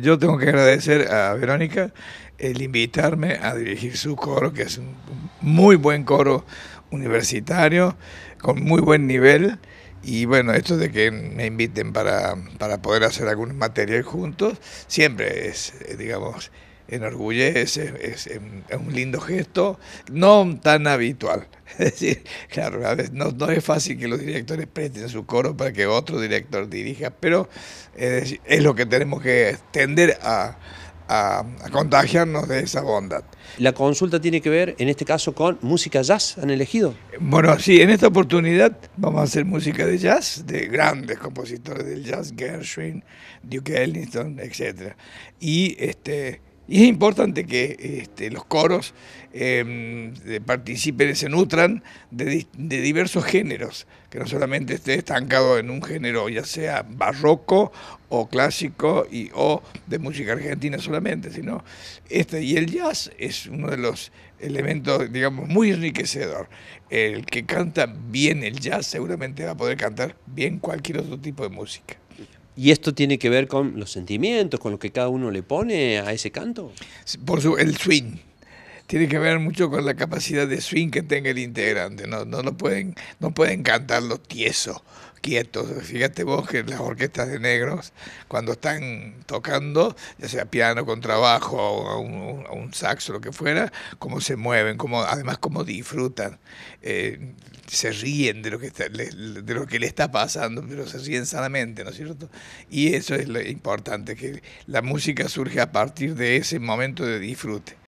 Yo tengo que agradecer a Verónica el invitarme a dirigir su coro, que es un muy buen coro universitario, con muy buen nivel. Y bueno, esto de que me inviten para, poder hacer algún material juntos, siempre es, eh, digamos, enorgullece, es, un lindo gesto, no tan habitual. Es decir, claro, a veces no, es fácil que los directores presten su coro para que otro director dirija, pero es, lo que tenemos que tender a, contagiarnos de esa bondad. La consulta tiene que ver, en este caso, con música jazz, ¿han elegido? Bueno, sí, en esta oportunidad vamos a hacer música de jazz, de grandes compositores del jazz, Gershwin, Duke Ellington, etc. Y este, y es importante que este, los coros em, participen y se nutran de, diversos géneros, que no solamente esté estancado en un género, ya sea barroco o clásico y o de música argentina solamente, sino este y el jazz es uno de los elementos, digamos, muy enriquecedor. El que canta bien el jazz seguramente va a poder cantar bien cualquier otro tipo de música. ¿Y esto tiene que ver con los sentimientos, con lo que cada uno le pone a ese canto? Por su, el swing tiene que ver mucho con la capacidad de swing que tenga el integrante. No, no lo pueden, no pueden cantarlo tieso, quietos. Fíjate vos que las orquestas de negros, cuando están tocando, ya sea piano, con contrabajo, o un, a un saxo, lo que fuera, cómo se mueven, cómo, además cómo disfrutan. Eh, se ríen de lo, que está, de lo que le está pasando, pero se ríen sanamente, ¿no es cierto? Y eso es lo importante, que la música surge a partir de ese momento de disfrute.